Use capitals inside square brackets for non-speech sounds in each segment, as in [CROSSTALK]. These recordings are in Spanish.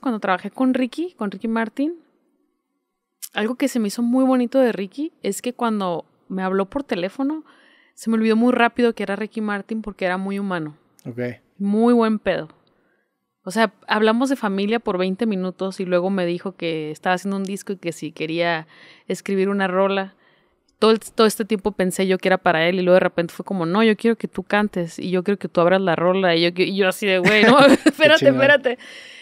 cuando trabajé con Ricky, con Ricky Martin, algo que se me hizo muy bonito de Ricky es que cuando me habló por teléfono, se me olvidó muy rápido que era Ricky Martin porque era muy humano. Muy buen pedo. O sea, hablamos de familia por 20 minutos y luego me dijo que estaba haciendo un disco y que si quería escribir una rola todo, este tiempo pensé yo que era para él y luego de repente fue como, no, yo quiero que tú cantes y yo quiero que tú abras la rola y yo, y yo así de, güey, no, [LAUGHS] [LAUGHS] espérate, espérate.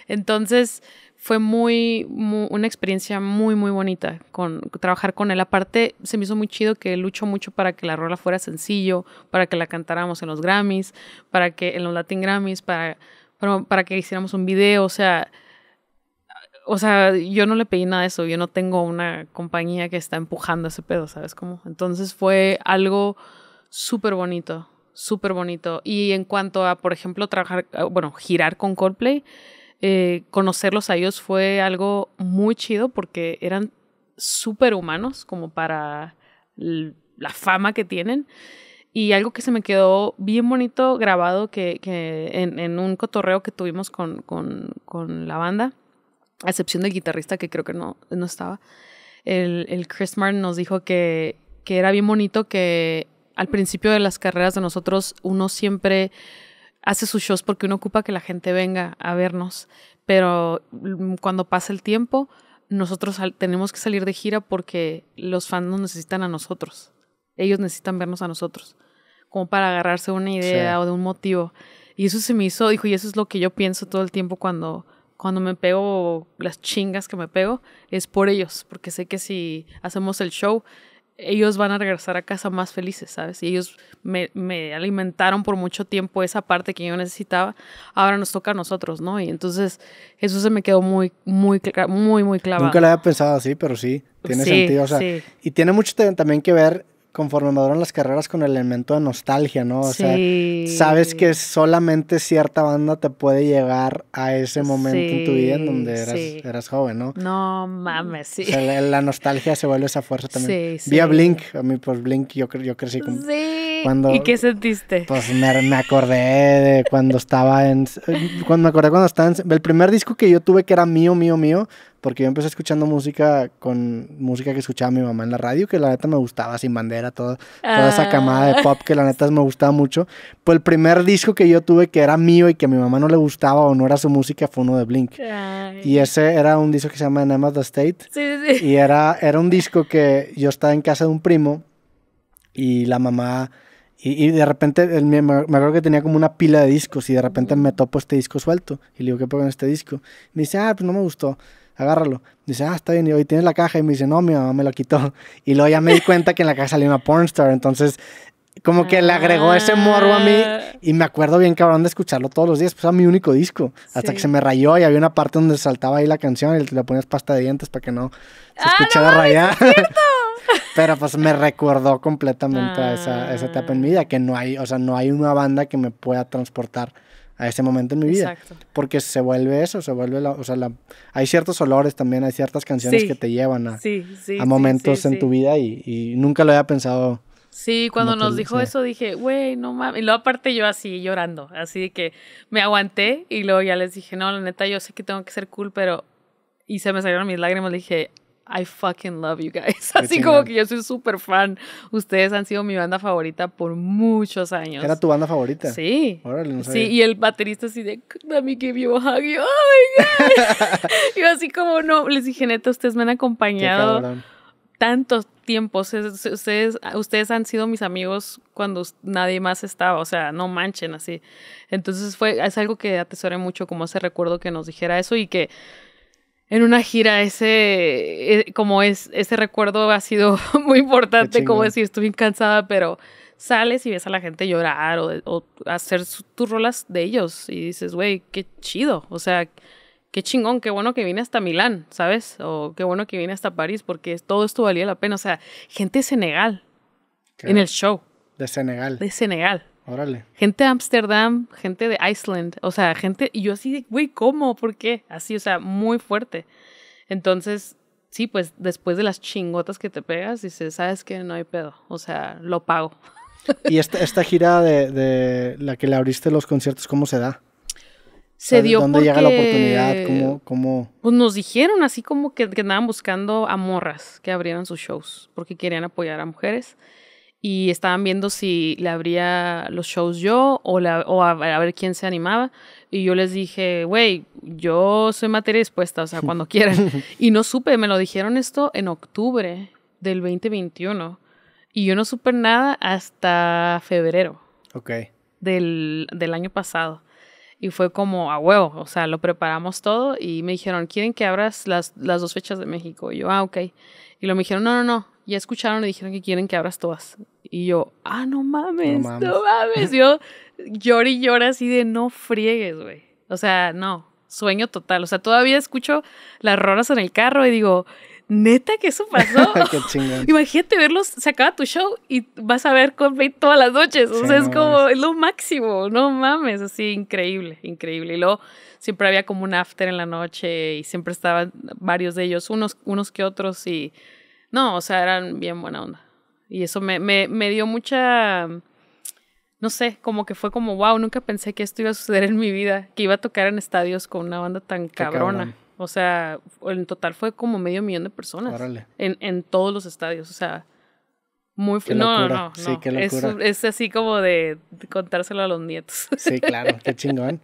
Entonces fue muy, una experiencia muy, muy bonita con trabajar con él. Aparte, se me hizo muy chido que luchó mucho para que la rola fuera sencillo, para que la cantáramos en los Grammys, para que en los Latin Grammys, para, para, para que hiciéramos un video, o sea o sea, yo no le pedí nada de eso, yo no tengo una compañía que está empujando ese pedo, ¿sabes cómo? Entonces fue algo súper bonito, súper bonito. Y en cuanto a, por ejemplo, trabajar, ah, bueno, girar con Coldplay, eh, conocerlos a ellos fue algo muy chido porque eran súper humanos como para la fama que tienen. Y algo que se me quedó bien bonito grabado que, en, un cotorreo que tuvimos con la banda a excepción del guitarrista que creo que no, no estaba, el, el Chris Martin nos dijo que, que era bien bonito que al principio de las carreras de nosotros uno siempre hace sus shows porque uno ocupa que la gente venga a vernos, pero cuando pasa el tiempo nosotros tenemos que salir de gira porque los fans nos necesitan a nosotros, ellos necesitan vernos a nosotros, como para agarrarse una idea o de un motivo. Y eso se me hizo, dijo, y eso es lo que yo pienso todo el tiempo cuando cuando me pego las chingas que me pego, es por ellos, porque sé que si hacemos el show, ellos van a regresar a casa más felices, ¿sabes? Y ellos me, alimentaron por mucho tiempo esa parte que yo necesitaba, ahora nos toca a nosotros, ¿no? Y entonces eso se me quedó muy, muy, muy, muy clavado. Nunca lo había pensado así, pero sí, tiene sentido, o sea, y tiene mucho también que ver conforme maduran las carreras con el elemento de nostalgia, ¿no? O sea, sabes que solamente cierta banda te puede llegar a ese momento en tu vida en donde eras, joven, ¿no? No mames, sí. la, nostalgia se vuelve esa fuerza también. Sí, Vía Blink, a mí pues Blink yo, yo crecí con... Sí. ¿Y qué sentiste? Pues me, me acordé de cuando estaba en... Cuando me acordé cuando estaba en... El primer disco que yo tuve que era mío, mío, mío, porque yo empecé escuchando música con música que escuchaba mi mamá en la radio, que la neta me gustaba, sin bandera, todo, toda esa ah. camada de pop que la neta me gustaba mucho. Pues el primer disco que yo tuve que era mío y que a mi mamá no le gustaba o no era su música fue uno de Blink. Y ese era un disco que se llama Name of the State. Sí, sí, Y era, era un disco que yo estaba en casa de un primo y la mamá... Y, de repente, me, me, acuerdo que tenía como una pila de discos y de repente me topo este disco suelto. Y le digo, ¿qué pongo en este disco? Me dice, ah, pues no me gustó agárralo. Dice, ah, está bien. Y hoy tienes la caja. Y me dice, no, mi mamá me la quitó. [LAUGHS] Y luego ya me di cuenta que en la caja salió una pornstar. Entonces como que le agregó ese morbo a mí ah. y me acuerdo bien cabrón de escucharlo todos los días, pues era mi único disco, hasta que se me rayó y había una parte donde saltaba ahí la canción y le ponías pasta de dientes para que no se ah, escuchara rayar. [LAUGHS] Pero pues me recordó completamente a, esa, etapa en mi vida, que no hay, o sea, no hay una banda que me pueda transportar a ese momento en mi vida. Porque se vuelve eso, se vuelve la, o sea, hay ciertos olores también, hay ciertas canciones que te llevan a, momentos en tu vida y, y nunca lo había pensado Sí, cuando nos dijo eso dije, güey, no mames. Y luego aparte yo así llorando, así que me aguanté y luego ya les dije, no, la neta, yo sé que tengo que ser cool, pero... Y se me salieron mis lágrimas, le dije, I fucking love you guys. [LAUGHS] Así como que yo soy súper fan. Ustedes han sido mi banda favorita por muchos años. ¿Era tu banda favorita? Sí. Órale, no Sí, y el baterista así de, let me give you a [LAUGHS] [LAUGHS] Y oh my God. yo así como, no, les dije, neta, ustedes me han acompañado tantos, Ustedes, ustedes han sido mis amigos cuando nadie más estaba, o sea, no manchen así. Entonces fue, es algo que atesoré mucho como ese recuerdo que nos dijera eso y que en una gira ese, e, como es, ese recuerdo ha sido [LAUGHS] muy importante, como decir, estoy cansada, pero sales y ves a la gente llorar o, hacer tus rolas de ellos y dices, güey, qué chido, o sea, qué chingón, qué bueno que vine hasta Milán, ¿sabes? O qué bueno que vine hasta París, porque todo esto valía la pena. O sea, gente de Senegal en el show. De Senegal. De Senegal. Órale. Gente de Ámsterdam, gente de Iceland, o sea, gente, y yo así güey, ¿cómo? ¿Por qué? Así, o sea, muy fuerte. Entonces, sí, pues después de las chingotas que te pegas, dices, sabes que no hay pedo, o sea, lo pago. ¿Y esta, gira de la que le abriste los conciertos, cómo se da? se dio ¿Dónde porque... llega la oportunidad? Pues nos dijeron así como que, que, andaban buscando a morras que abrieran sus shows porque querían apoyar a mujeres y estaban viendo si le abría los shows yo o, a, ver quién se animaba. Y yo les dije, güey, yo soy materia dispuesta, o sea, cuando [LAUGHS] quieran. y no supe, me lo dijeron esto en octubre del 2021 y yo no supe nada hasta febrero. Ok. Del, del año pasado. Y fue como a huevo, o sea, lo preparamos todo y me dijeron, ¿quieren que abras las, las dos fechas de México? Y yo, ah, ok. Y lo me dijeron, no, no, no, ya escucharon y dijeron que quieren que abras todas. Y yo, ah, no mames, no mames. Yo lloro y lloro así de no friegues, güey. O sea, no, sueño total. O sea, todavía escucho las ronas en el carro y digo, neta que eso pasó. [LAUGHS] Imagínate verlos, se acaba tu show y vas a ver Coldplay todas las noches. O sea, es como es lo máximo, no mames, así increíble, increíble. Y luego siempre había como un after en la noche y siempre estaban varios de ellos, unos, unos que otros y no, o sea, eran bien buena onda. Y eso me, dio mucha, no sé, como que fue como, wow, nunca pensé que esto iba a suceder en mi vida, que iba a tocar en estadios con una banda tan cabrona. O sea, en total fue como medio millón de personas. En, en todos los estadios. O sea, muy no, no, no, Sí, qué Es, es así como de, de contárselo a los nietos. Sí, claro, qué [LAUGHS] chingón.